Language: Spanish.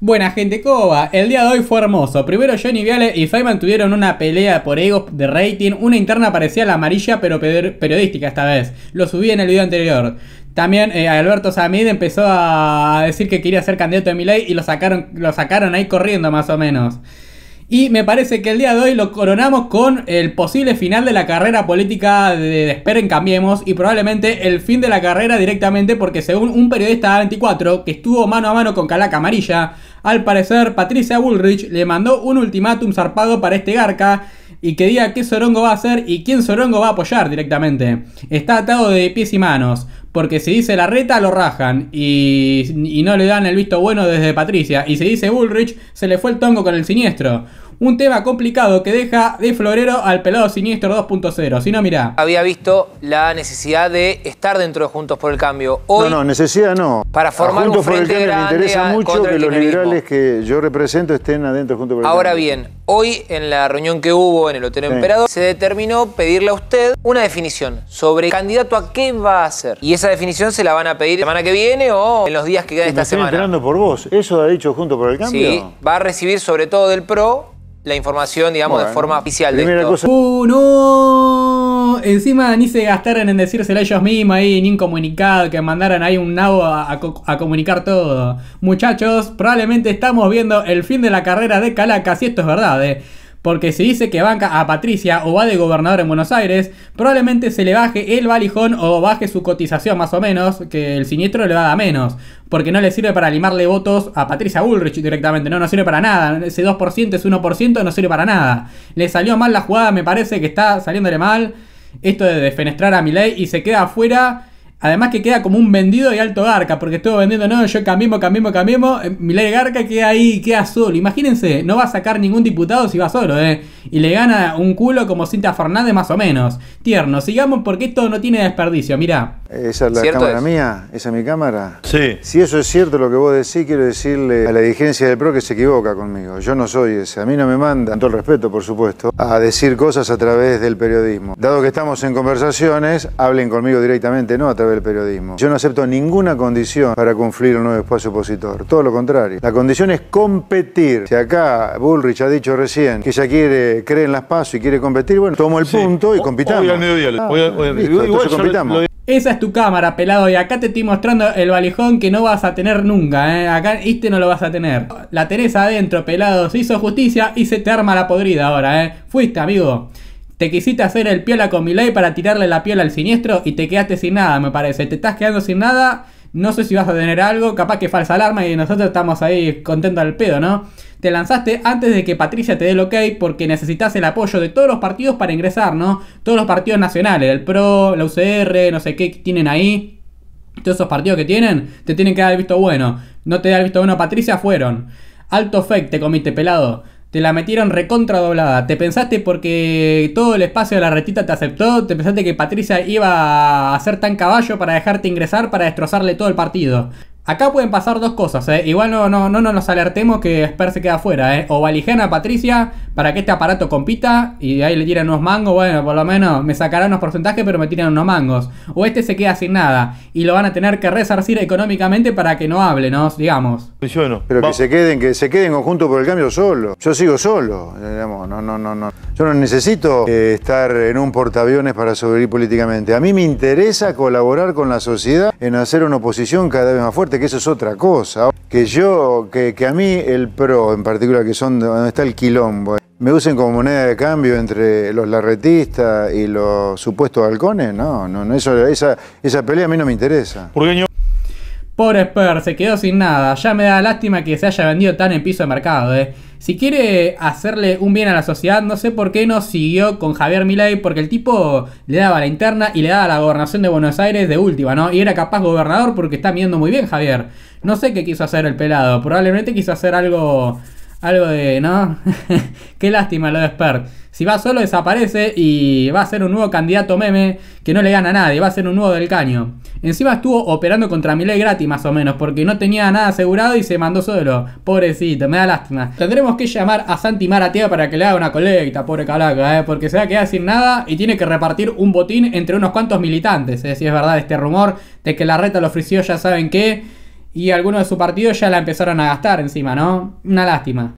Buena gente, ¿cómo El día de hoy fue hermoso. Primero Johnny Viale y Feynman tuvieron una pelea por egos de rating. Una interna parecía la amarilla, pero periodística esta vez. Lo subí en el video anterior. También eh, Alberto Samid empezó a decir que quería ser candidato de ley y lo sacaron, lo sacaron ahí corriendo más o menos. Y me parece que el día de hoy lo coronamos con el posible final de la carrera política de esperen Cambiemos y probablemente el fin de la carrera directamente porque según un periodista de 24 que estuvo mano a mano con Calaca Amarilla, al parecer Patricia Bullrich le mandó un ultimátum zarpado para este garca y que diga qué Sorongo va a hacer y quién Sorongo va a apoyar directamente. Está atado de pies y manos. Porque si dice la reta, lo rajan y, no le dan el visto bueno desde Patricia. Y si dice Bullrich, se le fue el tongo con el siniestro. Un tema complicado que deja de florero al pelado siniestro 2.0. Si no, mirá. Había visto la necesidad de estar dentro de Juntos por el Cambio. Hoy, no, no, necesidad no. Para formar un frente por me interesa mucho que los liberales que yo represento estén adentro de Juntos por el Cambio. Ahora bien, Hoy, en la reunión que hubo en el Hotel Emperador, se determinó pedirle a usted una definición sobre candidato a qué va a ser. Y esa definición se la van a pedir la semana que viene o en los días que quedan esta semana. semana. esperando por vos. ¿Eso ha dicho Junto por el Cambio? Sí, va a recibir sobre todo del PRO la información, digamos, de forma oficial de Cosa encima ni se gastaron en decírselo ellos mismos ahí, ni un comunicado, que mandaran ahí un nabo a, comunicar todo. Muchachos, probablemente estamos viendo el fin de la carrera de Calaca si esto es verdad, eh. Porque si dice que banca a Patricia o va de gobernador en Buenos Aires, probablemente se le baje el valijón o baje su cotización más o menos, que el siniestro le va a dar menos. Porque no le sirve para limarle votos a Patricia Ulrich directamente, no, no sirve para nada. Ese 2%, ese 1% no sirve para nada. Le salió mal la jugada, me parece que está saliéndole mal esto de defenestrar a ley y se queda afuera. Además que queda como un vendido de alto garca, porque estuvo vendiendo, no, yo cambiemos, cambiemos, cambiemos. Eh, Milei garca queda ahí, queda solo. Imagínense, no va a sacar ningún diputado si va solo, ¿eh? Y le gana un culo como Cinta Fernández más o menos. Tierno, sigamos porque esto no tiene desperdicio, mirá. Esa es la cámara mía, esa es mi cámara. Sí. Si eso es cierto lo que vos decís, quiero decirle a la dirigencia del PRO que se equivoca conmigo. Yo no soy ese. A mí no me mandan, con todo el respeto, por supuesto, a decir cosas a través del periodismo. Dado que estamos en conversaciones, hablen conmigo directamente, no a través del periodismo. Yo no acepto ninguna condición para cumplir un nuevo espacio opositor. Todo lo contrario. La condición es competir. Si acá Bullrich ha dicho recién que ya quiere, cree en las PASO y quiere competir, bueno, tomo el punto y compitamos. compitamos. Esa es tu cámara, pelado. Y acá te estoy mostrando el valijón que no vas a tener nunca, ¿eh? Acá este no lo vas a tener. La Teresa adentro, pelado. Se hizo justicia y se te arma la podrida ahora, ¿eh? Fuiste, amigo. Te quisiste hacer el piola con mi ley para tirarle la piola al siniestro y te quedaste sin nada, me parece. Te estás quedando sin nada no sé si vas a tener algo, capaz que falsa alarma y nosotros estamos ahí contentos al pedo, ¿no? Te lanzaste antes de que Patricia te dé el ok porque necesitas el apoyo de todos los partidos para ingresar, ¿no? Todos los partidos nacionales, el PRO, la UCR, no sé qué tienen ahí. Todos esos partidos que tienen, te tienen que dar el visto bueno. No te da el visto bueno Patricia, fueron. Alto fake te comiste pelado. Te la metieron recontra doblada. Te pensaste porque todo el espacio de la retita te aceptó. Te pensaste que Patricia iba a hacer tan caballo para dejarte ingresar para destrozarle todo el partido. Acá pueden pasar dos cosas, eh. igual no, no, no, nos alertemos que Esper se queda afuera. Eh. o valijena a Patricia para que este aparato compita y ahí le tiran unos mangos, bueno, por lo menos me sacarán unos porcentajes pero me tiran unos mangos, o este se queda sin nada y lo van a tener que resarcir económicamente para que no hable, ¿no? digamos. Yo Pero que se queden, que se queden conjunto por el cambio solo, yo sigo solo, eh, no, no, no, Yo no necesito estar en un portaaviones para sobrevivir políticamente, a mí me interesa colaborar con la sociedad en hacer una oposición cada vez más fuerte que eso es otra cosa. Que yo, que, que a mí el PRO en particular, que son donde está el quilombo, me usen como moneda de cambio entre los larretistas y los supuestos halcones, no, no, no eso, esa, esa pelea a mí no me interesa. Pobre Spurs, se quedó sin nada. Ya me da lástima que se haya vendido tan en piso de mercado, eh. Si quiere hacerle un bien a la sociedad, no sé por qué no siguió con Javier Milei, porque el tipo le daba la interna y le daba la gobernación de Buenos Aires de última, ¿no? Y era capaz gobernador porque está viendo muy bien Javier. No sé qué quiso hacer el pelado, probablemente quiso hacer algo algo de, ¿no? Qué lástima lo de Spert. Si va solo desaparece y va a ser un nuevo candidato meme que no le gana a nadie, va a ser un nuevo del caño. Encima estuvo operando contra Milei gratis más o menos porque no tenía nada asegurado y se mandó solo. Pobrecito, me da lástima. Tendremos que llamar a Santi Maratea para que le haga una colecta, pobre calaca, ¿eh? porque se va a quedar sin nada y tiene que repartir un botín entre unos cuantos militantes. Si es verdad este rumor de que la reta lo ofreció ya saben que... Y algunos de su partido ya la empezaron a gastar encima, ¿no? Una lástima.